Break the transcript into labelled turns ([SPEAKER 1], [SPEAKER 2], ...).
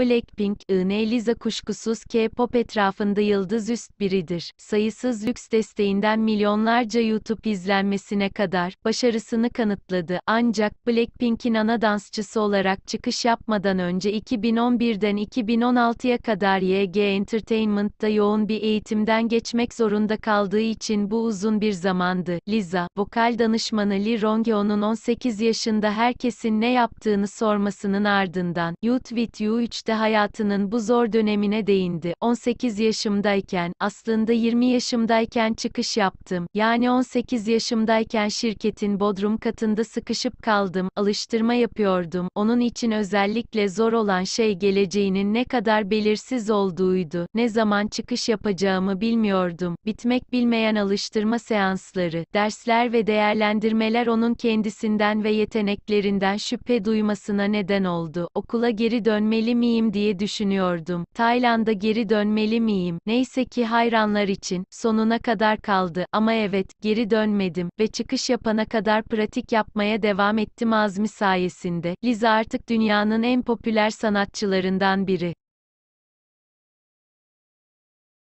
[SPEAKER 1] Blackpink, INE Liza kuşkusuz K-pop etrafında yıldız üst biridir. Sayısız lüks desteğinden milyonlarca YouTube izlenmesine kadar başarısını kanıtladı. Ancak Blackpink'in ana dansçısı olarak çıkış yapmadan önce 2011'den 2016'ya kadar YG Entertainment'ta yoğun bir eğitimden geçmek zorunda kaldığı için bu uzun bir zamandı. Lisa, vokal danışmanı Lee Rongyeon'un 18 yaşında herkesin ne yaptığını sormasının ardından "Youth With You 3 işte hayatının bu zor dönemine değindi. 18 yaşımdayken, aslında 20 yaşımdayken çıkış yaptım. Yani 18 yaşımdayken şirketin bodrum katında sıkışıp kaldım, alıştırma yapıyordum. Onun için özellikle zor olan şey geleceğinin ne kadar belirsiz olduğuydu. Ne zaman çıkış yapacağımı bilmiyordum. Bitmek bilmeyen alıştırma seansları, dersler ve değerlendirmeler onun kendisinden ve yeteneklerinden şüphe duymasına neden oldu. Okula geri dönmeli miyim? miyim diye düşünüyordum. Tayland'a geri dönmeli miyim? Neyse ki hayranlar için sonuna kadar kaldı ama evet geri dönmedim ve çıkış yapana kadar pratik yapmaya devam ettim Azmi sayesinde. Liza artık dünyanın en popüler sanatçılarından biri.